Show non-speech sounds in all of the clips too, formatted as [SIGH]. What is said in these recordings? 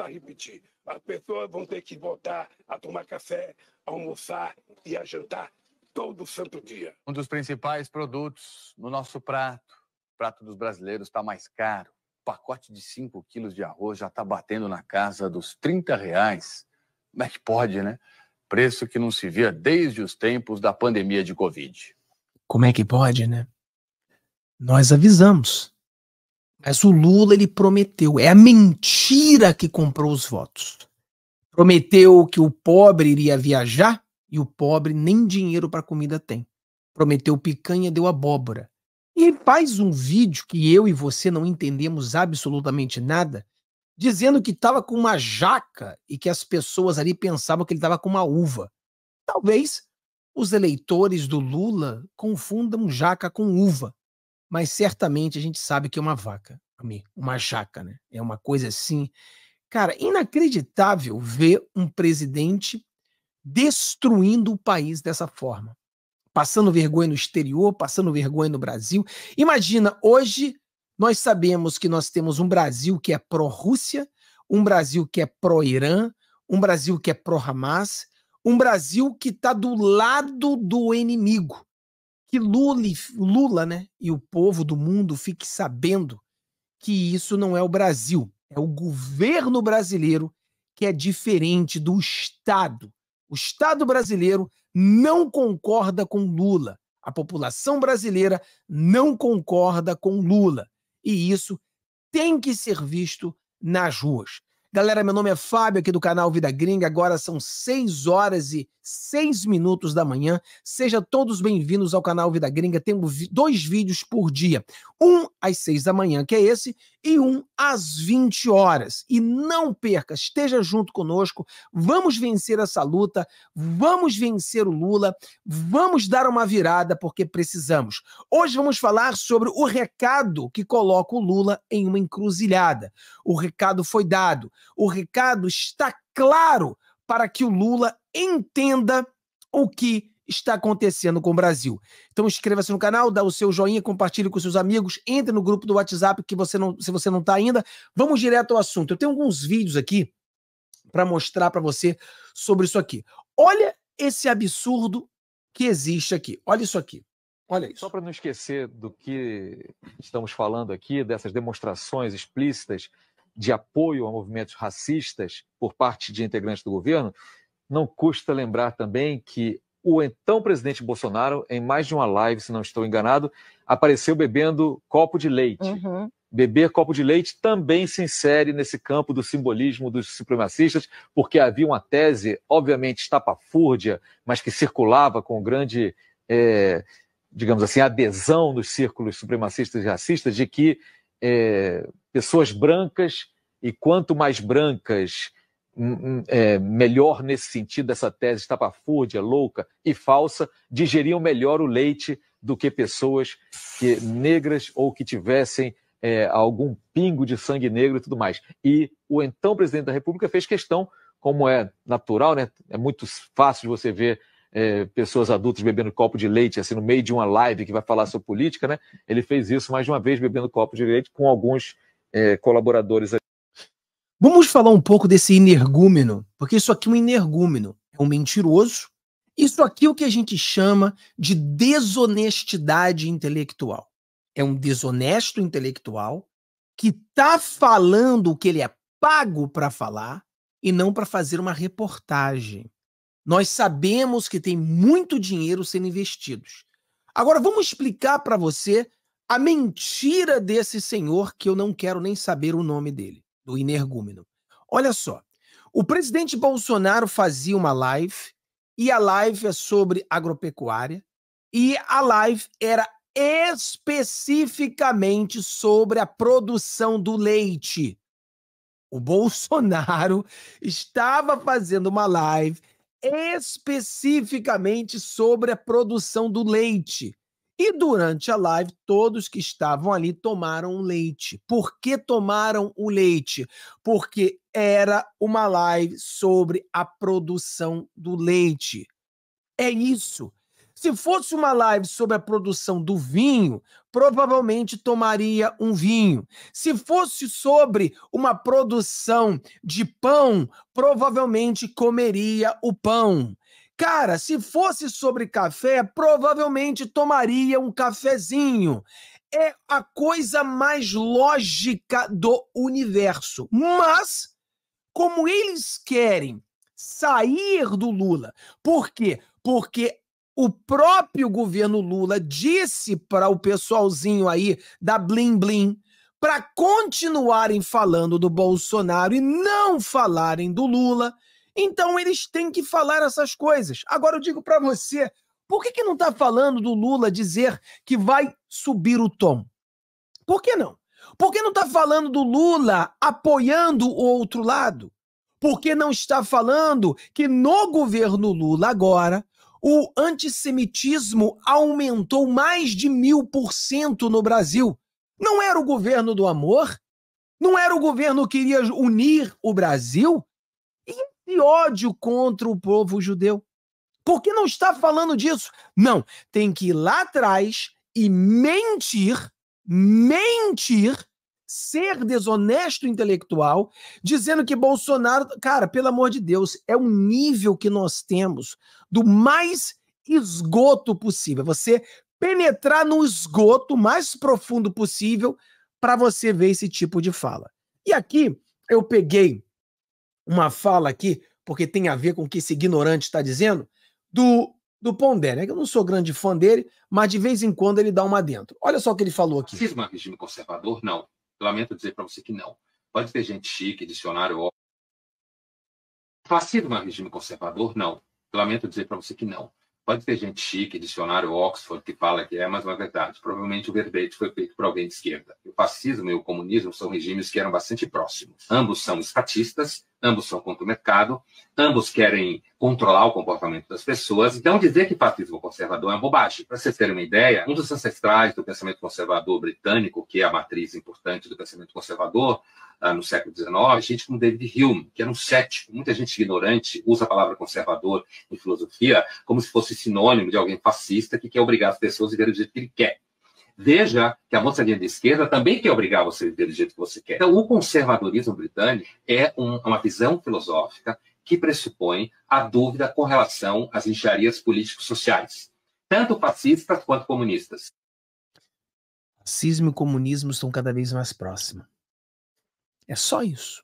voltar a repetir. As pessoas vão ter que voltar a tomar café, a almoçar e a jantar todo santo dia. Um dos principais produtos no nosso prato, o prato dos brasileiros, está mais caro. O pacote de 5 quilos de arroz já está batendo na casa dos 30 reais. Como é que pode, né? Preço que não se via desde os tempos da pandemia de Covid. Como é que pode, né? Nós avisamos. Mas o Lula ele prometeu, é a mentira que comprou os votos. Prometeu que o pobre iria viajar e o pobre nem dinheiro para comida tem. Prometeu picanha, deu abóbora. E faz um vídeo que eu e você não entendemos absolutamente nada, dizendo que estava com uma jaca e que as pessoas ali pensavam que ele estava com uma uva. Talvez os eleitores do Lula confundam jaca com uva mas certamente a gente sabe que é uma vaca, uma jaca, né? É uma coisa assim. Cara, inacreditável ver um presidente destruindo o país dessa forma. Passando vergonha no exterior, passando vergonha no Brasil. Imagina, hoje nós sabemos que nós temos um Brasil que é pró-Rússia, um Brasil que é pró-Irã, um Brasil que é pró-Hamas, um Brasil que está do lado do inimigo que Lula, Lula né, e o povo do mundo fique sabendo que isso não é o Brasil, é o governo brasileiro que é diferente do Estado. O Estado brasileiro não concorda com Lula. A população brasileira não concorda com Lula. E isso tem que ser visto nas ruas. Galera, meu nome é Fábio, aqui do canal Vida Gringa. Agora são 6 horas e 6 minutos da manhã. Sejam todos bem-vindos ao canal Vida Gringa. Temos dois vídeos por dia. Um às 6 da manhã, que é esse, e um às 20 horas. E não perca, esteja junto conosco. Vamos vencer essa luta. Vamos vencer o Lula. Vamos dar uma virada, porque precisamos. Hoje vamos falar sobre o recado que coloca o Lula em uma encruzilhada. O recado foi dado. O recado está claro para que o Lula entenda o que está acontecendo com o Brasil. Então inscreva-se no canal, dá o seu joinha, compartilhe com seus amigos, entre no grupo do WhatsApp que você não, se você não está ainda. Vamos direto ao assunto. Eu tenho alguns vídeos aqui para mostrar para você sobre isso aqui. Olha esse absurdo que existe aqui. Olha isso aqui. Olha isso. Só para não esquecer do que estamos falando aqui, dessas demonstrações explícitas de apoio a movimentos racistas por parte de integrantes do governo, não custa lembrar também que o então presidente Bolsonaro, em mais de uma live, se não estou enganado, apareceu bebendo copo de leite. Uhum. Beber copo de leite também se insere nesse campo do simbolismo dos supremacistas, porque havia uma tese, obviamente estapafúrdia, mas que circulava com grande, é, digamos assim, adesão nos círculos supremacistas e racistas, de que é, pessoas brancas, e quanto mais brancas, hum, hum, é, melhor nesse sentido, essa tese estapafúrdia, louca e falsa, digeriam melhor o leite do que pessoas que, negras ou que tivessem é, algum pingo de sangue negro e tudo mais. E o então presidente da República fez questão, como é natural, né? é muito fácil de você ver é, pessoas adultas bebendo copo de leite, assim, no meio de uma live que vai falar sobre política, né? Ele fez isso mais de uma vez, bebendo copo de leite com alguns é, colaboradores. Vamos falar um pouco desse energúmeno, porque isso aqui é um energúmeno, é um mentiroso. Isso aqui é o que a gente chama de desonestidade intelectual. É um desonesto intelectual que tá falando o que ele é pago para falar e não para fazer uma reportagem. Nós sabemos que tem muito dinheiro sendo investidos. Agora vamos explicar para você a mentira desse senhor que eu não quero nem saber o nome dele, do energúmeno. Olha só, o presidente Bolsonaro fazia uma live e a live é sobre agropecuária e a live era especificamente sobre a produção do leite. O Bolsonaro [LAUGHS] estava fazendo uma live especificamente sobre a produção do leite. E durante a live, todos que estavam ali tomaram o leite. Por que tomaram o leite? Porque era uma live sobre a produção do leite. É isso. Se fosse uma live sobre a produção do vinho, provavelmente tomaria um vinho. Se fosse sobre uma produção de pão, provavelmente comeria o pão. Cara, se fosse sobre café, provavelmente tomaria um cafezinho. É a coisa mais lógica do universo. Mas, como eles querem sair do Lula, por quê? Porque o próprio governo Lula disse para o pessoalzinho aí da Blim Blim para continuarem falando do Bolsonaro e não falarem do Lula. Então eles têm que falar essas coisas. Agora eu digo para você, por que, que não está falando do Lula dizer que vai subir o tom? Por que não? Por que não está falando do Lula apoiando o outro lado? Por que não está falando que no governo Lula agora o antissemitismo aumentou mais de mil por cento no Brasil. Não era o governo do amor? Não era o governo que queria unir o Brasil? E esse ódio contra o povo judeu? Por que não está falando disso? Não, tem que ir lá atrás e mentir, mentir ser desonesto intelectual, dizendo que Bolsonaro, cara, pelo amor de Deus, é um nível que nós temos do mais esgoto possível. Você penetrar no esgoto mais profundo possível para você ver esse tipo de fala. E aqui eu peguei uma fala aqui, porque tem a ver com o que esse ignorante está dizendo, do, do Pondé, né? Eu não sou grande fã dele, mas de vez em quando ele dá uma dentro. Olha só o que ele falou aqui. Cisma é regime conservador? Não lamento dizer para você que não. Pode ter gente chique, dicionário, ó. Fascismo é um regime conservador? Não. Lamento dizer para você que não. Pode ter gente chique, dicionário Oxford, que fala que é, mas não é verdade. Provavelmente o verbete foi feito por alguém de esquerda. O fascismo e o comunismo são regimes que eram bastante próximos. Ambos são estatistas ambos são contra o mercado, ambos querem controlar o comportamento das pessoas. Então, dizer que fascismo conservador é uma bobagem. Para vocês terem uma ideia, um dos ancestrais do pensamento conservador britânico, que é a matriz importante do pensamento conservador ah, no século XIX, gente como David Hume, que era um cético. Muita gente ignorante usa a palavra conservador em filosofia como se fosse sinônimo de alguém fascista que quer obrigar as pessoas a viver do jeito que ele quer. Veja que a moça de esquerda também quer obrigar você a viver do jeito que você quer. Então, o conservadorismo britânico é um, uma visão filosófica que pressupõe a dúvida com relação às engenharias político-sociais, tanto fascistas quanto comunistas. Fascismo e comunismo estão cada vez mais próximos. É só isso.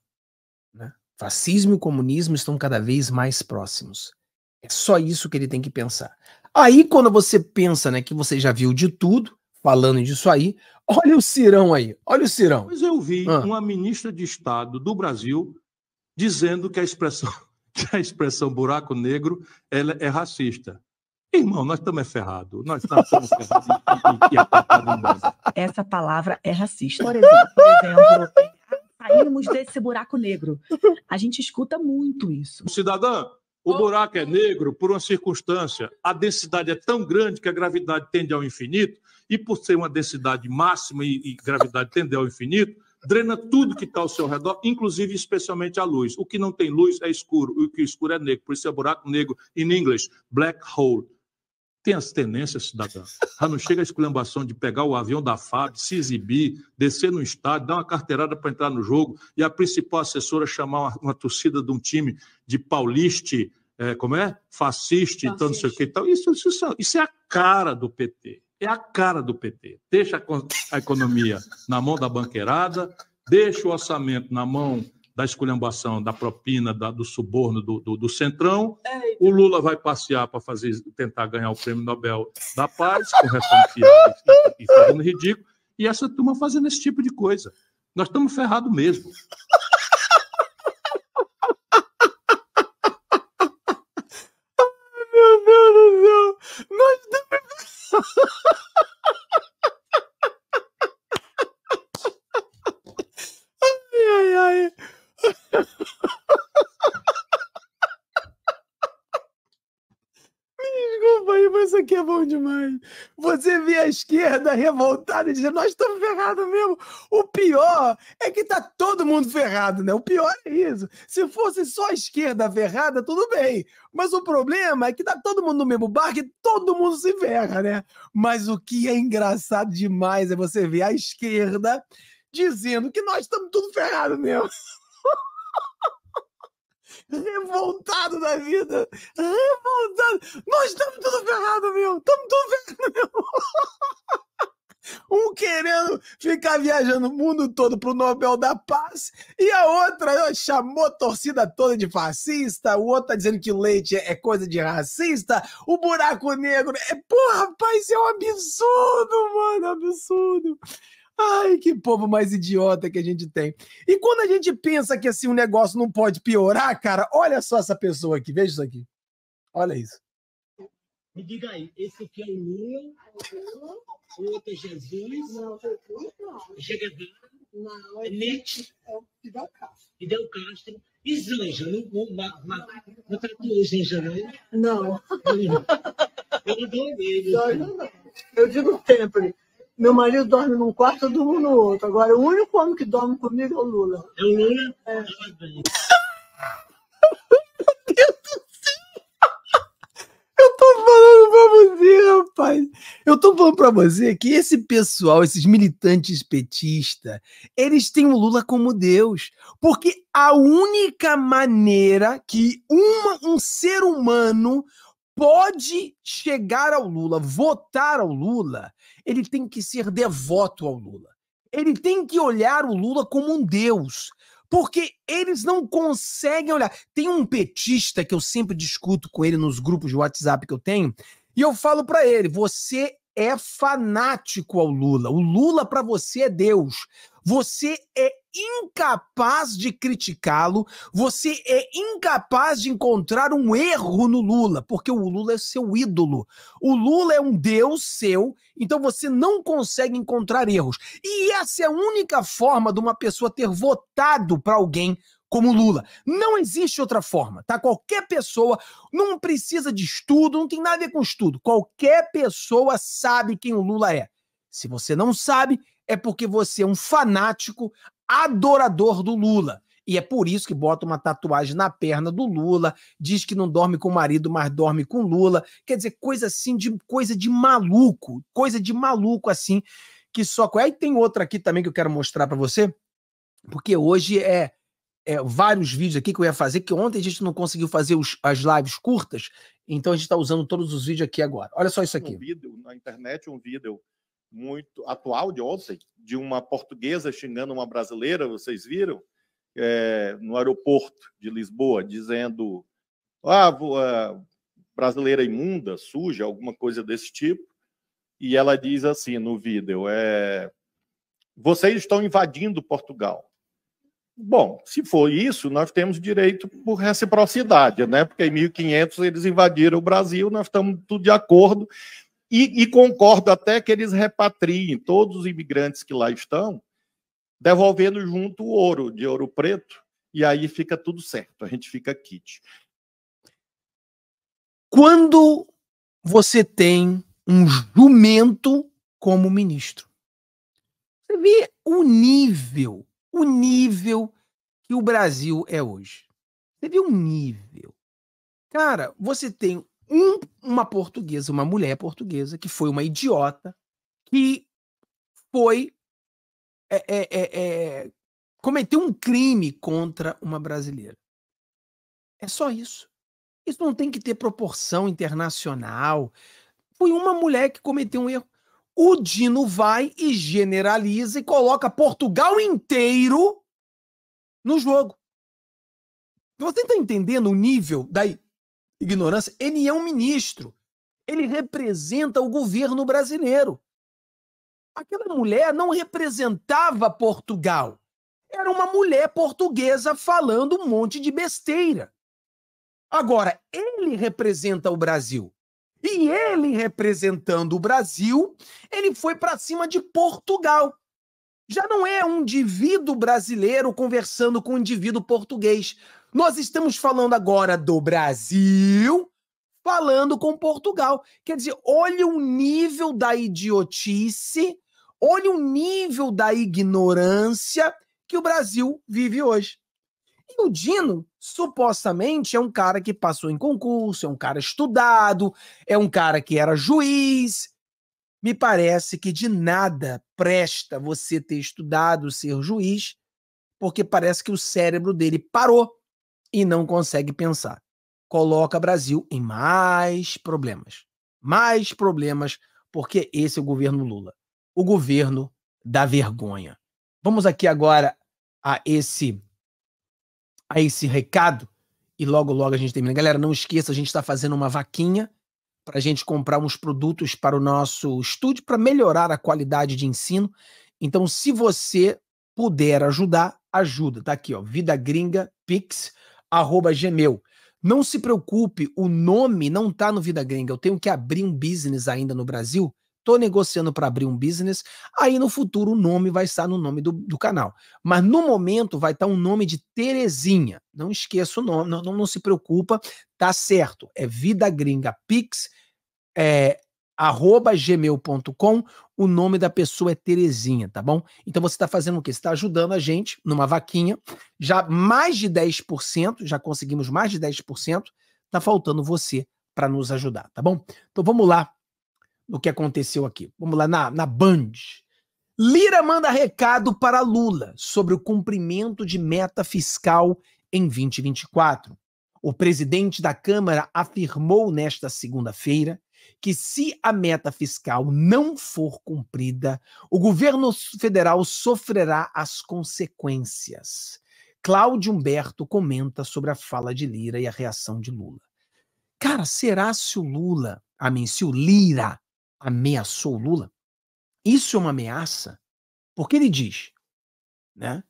Né? Fascismo e comunismo estão cada vez mais próximos. É só isso que ele tem que pensar. Aí, quando você pensa né, que você já viu de tudo, falando disso aí. Olha o Cirão aí, olha o Cirão. Mas eu vi ah. uma ministra de Estado do Brasil dizendo que a expressão, [LAUGHS] que a expressão buraco negro ela é racista. Irmão, nós estamos é ferrados. Nós estamos ferrados e, e, Essa palavra é racista. Por exemplo, por exemplo saímos desse buraco negro. A gente escuta muito isso. Cidadã, o buraco é negro por uma circunstância. A densidade é tão grande que a gravidade tende ao infinito, e por ser uma densidade máxima e, e gravidade tende ao infinito, drena tudo que está ao seu redor, inclusive especialmente a luz. O que não tem luz é escuro, e o que é escuro é negro. Por isso é buraco negro, em inglês, black hole tem as tendências, cidadãs, Já ah, não chega a esculhambação de pegar o avião da FAB, se exibir, descer no estádio, dar uma carteirada para entrar no jogo e a principal assessora chamar uma, uma torcida de um time de pauliste, é, como é? Fascista, então não sei o que e tal. Isso, isso, isso é a cara do PT. É a cara do PT. Deixa a, a economia na mão da banqueirada, deixa o orçamento na mão da esculhambação, da propina, da, do suborno do, do, do Centrão. É, Ei. O Lula vai passear para fazer tentar ganhar o prêmio Nobel da Paz, correção fiada e fazendo ridículo. E essa turma fazendo esse tipo de coisa. Nós estamos ferrados mesmo. esquerda revoltada, dizendo: nós estamos ferrados mesmo. O pior é que tá todo mundo ferrado, né? O pior é isso. Se fosse só a esquerda ferrada, tudo bem. Mas o problema é que tá todo mundo no mesmo barco e todo mundo se ferra, né? Mas o que é engraçado demais é você ver a esquerda dizendo que nós estamos tudo ferrado mesmo. [LAUGHS] revoltado da vida. Revoltado. Nós estamos tudo ferrado, meu. Estamos tudo ferrado, meu. Um querendo ficar viajando o mundo todo pro Nobel da Paz, e a outra ó, chamou a torcida toda de fascista, o outro tá dizendo que leite é coisa de racista, o buraco negro é. Porra, rapaz, isso é um absurdo, mano, absurdo. Ai, que povo mais idiota que a gente tem. E quando a gente pensa que assim o um negócio não pode piorar, cara, olha só essa pessoa aqui, veja isso aqui. Olha isso. Me diga aí, esse aqui é o Lula, o outro é Jesus, Che não, é, é Nietzsche, é o Fidel Castro. Fidel Castro. E Zanja, não, não, não, não tatuou Zanja, não? Não. Eu assim. não dou ele. Eu digo sempre, meu marido dorme num quarto, eu durmo no outro. Agora, o único homem que dorme comigo é o Lula. É o Lula? É. [LAUGHS] Meu Deus do céu! Eu tô falando pra você, rapaz. Eu tô falando pra você que esse pessoal, esses militantes petistas, eles têm o Lula como Deus. Porque a única maneira que uma, um ser humano pode chegar ao Lula, votar ao Lula, ele tem que ser devoto ao Lula. Ele tem que olhar o Lula como um deus, porque eles não conseguem olhar. Tem um petista que eu sempre discuto com ele nos grupos de WhatsApp que eu tenho, e eu falo para ele: "Você é fanático ao Lula. O Lula para você é deus. Você é incapaz de criticá-lo, você é incapaz de encontrar um erro no Lula, porque o Lula é seu ídolo. O Lula é um deus seu, então você não consegue encontrar erros. E essa é a única forma de uma pessoa ter votado para alguém como Lula. Não existe outra forma, tá? Qualquer pessoa não precisa de estudo, não tem nada a ver com estudo. Qualquer pessoa sabe quem o Lula é. Se você não sabe, é porque você é um fanático adorador do Lula. E é por isso que bota uma tatuagem na perna do Lula, diz que não dorme com o marido, mas dorme com Lula. Quer dizer, coisa assim de coisa de maluco, coisa de maluco assim, que só Aí tem outra aqui também que eu quero mostrar para você, porque hoje é, é, vários vídeos aqui que eu ia fazer, que ontem a gente não conseguiu fazer os, as lives curtas, então a gente está usando todos os vídeos aqui agora. Olha só isso aqui. Um vídeo na internet, um vídeo muito atual de ontem, de uma portuguesa xingando uma brasileira, vocês viram? É, no aeroporto de Lisboa, dizendo ah, voa, ah, brasileira imunda, suja, alguma coisa desse tipo. E ela diz assim no vídeo: é, vocês estão invadindo Portugal. Bom, se for isso, nós temos direito por reciprocidade, né? Porque em 1500 eles invadiram o Brasil, nós estamos tudo de acordo. E, e concordo até que eles repatriem todos os imigrantes que lá estão, devolvendo junto o ouro de ouro preto, e aí fica tudo certo, a gente fica kit. Quando você tem um jumento como ministro, você vê o nível, o nível que o Brasil é hoje. Você vê o nível. Cara, você tem um, uma portuguesa, uma mulher portuguesa, que foi uma idiota, que foi. É, é, é, cometeu um crime contra uma brasileira. É só isso. Isso não tem que ter proporção internacional. Foi uma mulher que cometeu um erro. O Dino vai e generaliza e coloca Portugal inteiro no jogo. Você está entendendo o nível daí? ignorância, ele é um ministro. Ele representa o governo brasileiro. Aquela mulher não representava Portugal. Era uma mulher portuguesa falando um monte de besteira. Agora, ele representa o Brasil. E ele representando o Brasil, ele foi para cima de Portugal. Já não é um indivíduo brasileiro conversando com um indivíduo português. Nós estamos falando agora do Brasil falando com Portugal. Quer dizer, olha o nível da idiotice, olha o nível da ignorância que o Brasil vive hoje. E o Dino, supostamente, é um cara que passou em concurso, é um cara estudado, é um cara que era juiz. Me parece que de nada presta você ter estudado, ser juiz, porque parece que o cérebro dele parou e não consegue pensar. Coloca Brasil em mais problemas. Mais problemas, porque esse é o governo Lula. O governo da vergonha. Vamos aqui agora a esse a esse recado e logo logo a gente termina. Galera, não esqueça, a gente está fazendo uma vaquinha para a gente comprar uns produtos para o nosso estúdio para melhorar a qualidade de ensino. Então, se você puder ajudar, ajuda. Tá aqui, ó, Vida Gringa Pix arroba gmail. Não se preocupe, o nome não tá no Vida Gringa. Eu tenho que abrir um business ainda no Brasil. Tô negociando para abrir um business. Aí no futuro o nome vai estar no nome do, do canal. Mas no momento vai estar tá um nome de Terezinha. Não esqueça o nome, não, não, não se preocupa, tá certo. É Vida Gringa Pix, é arroba gmail.com, o nome da pessoa é Terezinha, tá bom? Então você está fazendo o quê? Você está ajudando a gente numa vaquinha, já mais de 10%, já conseguimos mais de 10%, tá faltando você para nos ajudar, tá bom? Então vamos lá no que aconteceu aqui. Vamos lá na, na Band. Lira manda recado para Lula sobre o cumprimento de meta fiscal em 2024. O presidente da Câmara afirmou nesta segunda-feira que se a meta fiscal não for cumprida, o governo federal sofrerá as consequências. Cláudio Humberto comenta sobre a fala de Lira e a reação de Lula. Cara, será se o Lula, amém, se o Lira ameaçou o Lula? Isso é uma ameaça? Porque ele diz, né?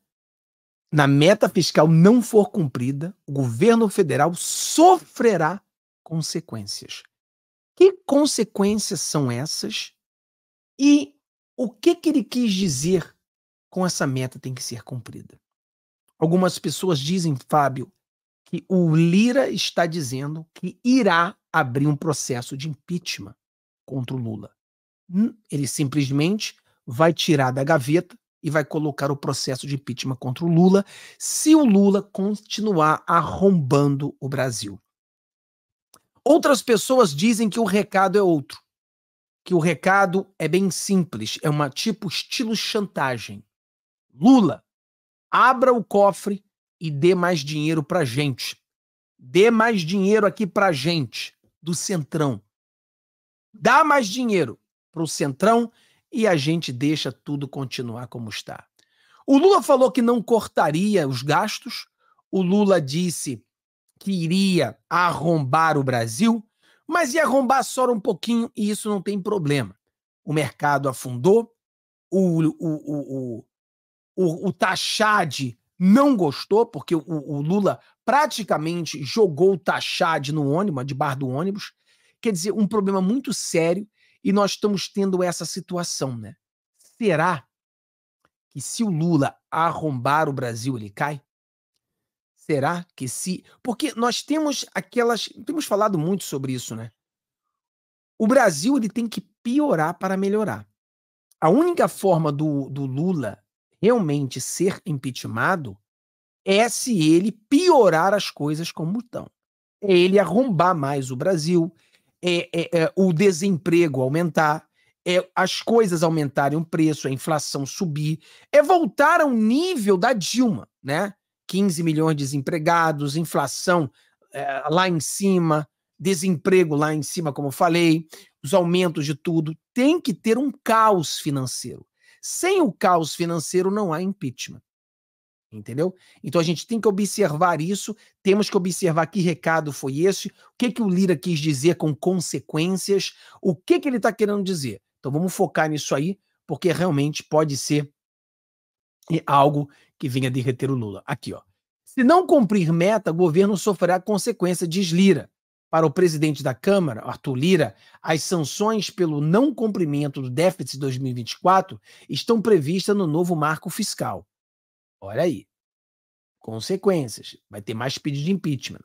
Na meta fiscal não for cumprida, o governo federal sofrerá consequências. Que consequências são essas? E o que, que ele quis dizer com essa meta tem que ser cumprida? Algumas pessoas dizem, Fábio, que o Lira está dizendo que irá abrir um processo de impeachment contra o Lula. Ele simplesmente vai tirar da gaveta e vai colocar o processo de impeachment contra o Lula se o Lula continuar arrombando o Brasil. Outras pessoas dizem que o recado é outro. Que o recado é bem simples, é uma tipo estilo chantagem. Lula, abra o cofre e dê mais dinheiro pra gente. Dê mais dinheiro aqui pra gente do Centrão. Dá mais dinheiro pro Centrão e a gente deixa tudo continuar como está. O Lula falou que não cortaria os gastos. O Lula disse que iria arrombar o Brasil, mas ia arrombar só um pouquinho e isso não tem problema. O mercado afundou, o, o, o, o, Tachad não gostou, porque o, o Lula praticamente jogou o Tachad no ônibus, de bar do ônibus. Quer dizer, um problema muito sério e nós estamos tendo essa situação, né? Será que se o Lula arrombar o Brasil, ele cai? Será que se. Porque nós temos aquelas. Temos falado muito sobre isso, né? O Brasil ele tem que piorar para melhorar. A única forma do, do Lula realmente ser impeachmentado é se ele piorar as coisas como estão. É ele arrombar mais o Brasil, é, é, é o desemprego aumentar, é as coisas aumentarem o preço, a inflação subir, é voltar ao nível da Dilma, né? 15 milhões de desempregados, inflação é, lá em cima, desemprego lá em cima, como eu falei, os aumentos de tudo. Tem que ter um caos financeiro. Sem o caos financeiro, não há impeachment. Entendeu? Então a gente tem que observar isso, temos que observar que recado foi esse, o que, que o Lira quis dizer com consequências, o que, que ele está querendo dizer. Então vamos focar nisso aí, porque realmente pode ser é, algo que vinha derreter o Lula. Aqui, ó. Se não cumprir meta, o governo sofrerá consequência, diz Lira. Para o presidente da Câmara, Arthur Lira, as sanções pelo não cumprimento do déficit 2024 estão previstas no novo marco fiscal. Olha aí. Consequências. Vai ter mais pedido de impeachment.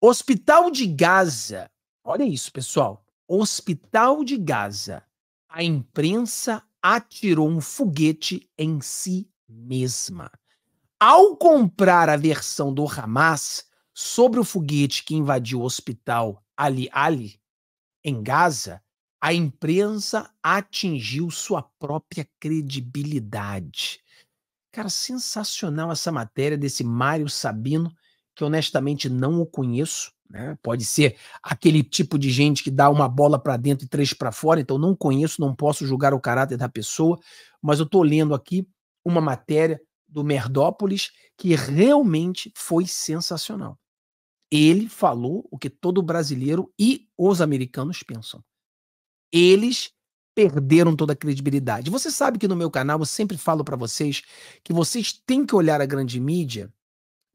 Hospital de Gaza. Olha isso, pessoal. Hospital de Gaza. A imprensa atirou um foguete em si mesma. Ao comprar a versão do Hamas sobre o foguete que invadiu o hospital Ali Ali, em Gaza, a imprensa atingiu sua própria credibilidade. Cara, sensacional essa matéria desse Mário Sabino, que honestamente não o conheço. Né? Pode ser aquele tipo de gente que dá uma bola para dentro e três para fora, então não conheço, não posso julgar o caráter da pessoa, mas eu estou lendo aqui uma matéria do Merdópolis que realmente foi sensacional. Ele falou o que todo brasileiro e os americanos pensam. Eles perderam toda a credibilidade. Você sabe que no meu canal eu sempre falo para vocês que vocês têm que olhar a grande mídia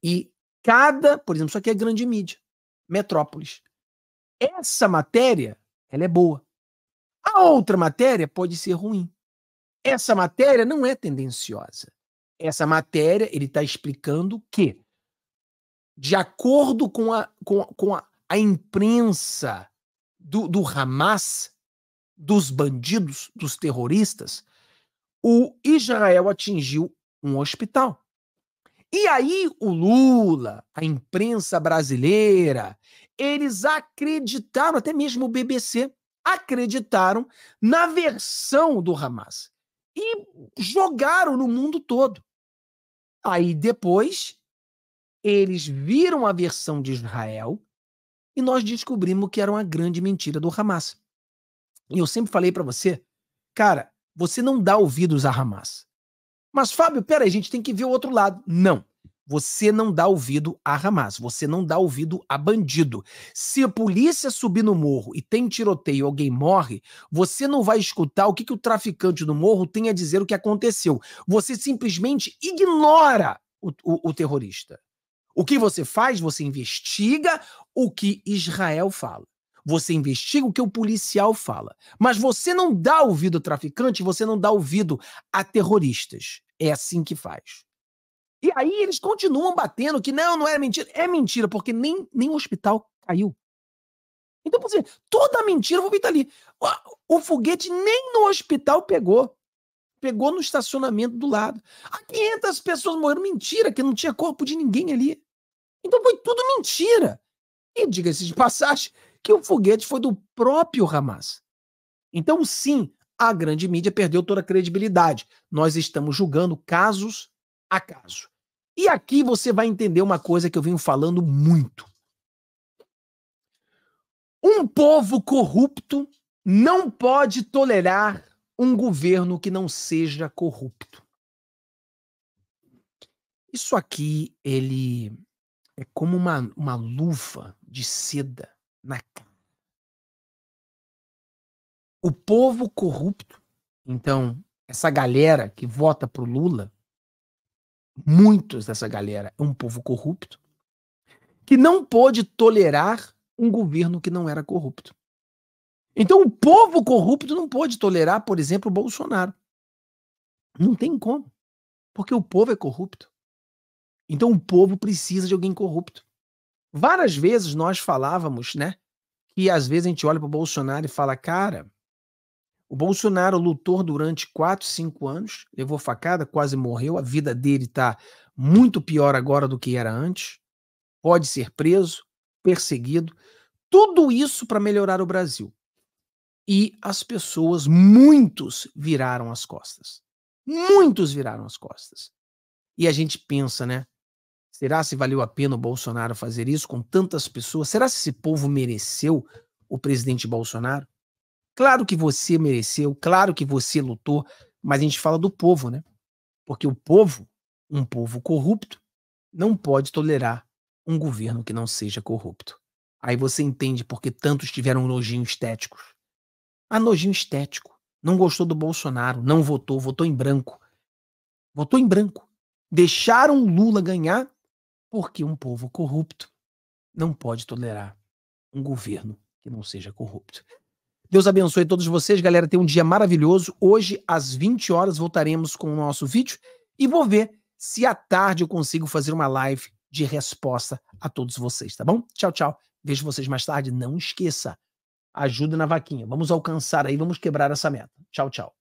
e cada, por exemplo, isso aqui é grande mídia, Metrópolis. Essa matéria, ela é boa. A outra matéria pode ser ruim. Essa matéria não é tendenciosa. Essa matéria ele está explicando que, de acordo com a, com, com a, a imprensa do, do Hamas, dos bandidos, dos terroristas, o Israel atingiu um hospital. E aí o Lula, a imprensa brasileira, eles acreditaram, até mesmo o BBC, acreditaram na versão do Hamas e jogaram no mundo todo. Aí depois eles viram a versão de Israel e nós descobrimos que era uma grande mentira do Hamas. E eu sempre falei para você, cara, você não dá ouvidos a Hamas. Mas Fábio, peraí, a gente tem que ver o outro lado. Não. Você não dá ouvido a Hamas, você não dá ouvido a bandido. Se a polícia subir no morro e tem tiroteio, e alguém morre, você não vai escutar o que, que o traficante do morro tem a dizer o que aconteceu. Você simplesmente ignora o, o, o terrorista. O que você faz? Você investiga o que Israel fala. Você investiga o que o policial fala. Mas você não dá ouvido a traficante, você não dá ouvido a terroristas. É assim que faz. E aí eles continuam batendo que não, não era mentira. É mentira, porque nem, nem o hospital caiu. Então, por exemplo, toda mentira vou feita ali. O, o, foguete nem no hospital pegou. Pegou no estacionamento do lado. Há 500 pessoas morreram. Mentira, que não tinha corpo de ninguém ali. Então foi tudo mentira. E diga-se de passagem que o foguete foi do próprio Hamas. Então, sim, a grande mídia perdeu toda a credibilidade. Nós estamos julgando casos acaso. E aqui você vai entender uma coisa que eu venho falando muito. Um povo corrupto não pode tolerar um governo que não seja corrupto. Isso aqui, ele é como uma, uma luva de seda na cara. O povo corrupto, então, essa galera que vota pro Lula, muitos dessa galera é um povo corrupto que não pôde tolerar um governo que não era corrupto. Então, o povo corrupto não pôde tolerar, por exemplo, o Bolsonaro. Não tem como, porque o povo é corrupto. Então, o povo precisa de alguém corrupto. Várias vezes nós falávamos, né? E às vezes a gente olha para o Bolsonaro e fala, cara, o Bolsonaro lutou durante 4, 5 anos, levou facada, quase morreu. A vida dele está muito pior agora do que era antes. Pode ser preso, perseguido. Tudo isso para melhorar o Brasil. E as pessoas, muitos, viraram as costas. Muitos viraram as costas. E a gente pensa, né? Será se valeu a pena o Bolsonaro fazer isso com tantas pessoas? Será se esse povo mereceu o presidente Bolsonaro? Claro que você mereceu, claro que você lutou, mas a gente fala do povo, né? Porque o povo, um povo corrupto, não pode tolerar um governo que não seja corrupto. Aí você entende porque tantos tiveram nojinho estéticos. Ah, nojinho estético. Não gostou do Bolsonaro, não votou, votou em branco. Votou em branco. Deixaram Lula ganhar porque um povo corrupto não pode tolerar um governo que não seja corrupto. Deus abençoe todos vocês, galera. Tenham um dia maravilhoso. Hoje, às 20 horas, voltaremos com o nosso vídeo e vou ver se à tarde eu consigo fazer uma live de resposta a todos vocês, tá bom? Tchau, tchau. Vejo vocês mais tarde. Não esqueça, ajuda na vaquinha. Vamos alcançar aí, vamos quebrar essa meta. Tchau, tchau.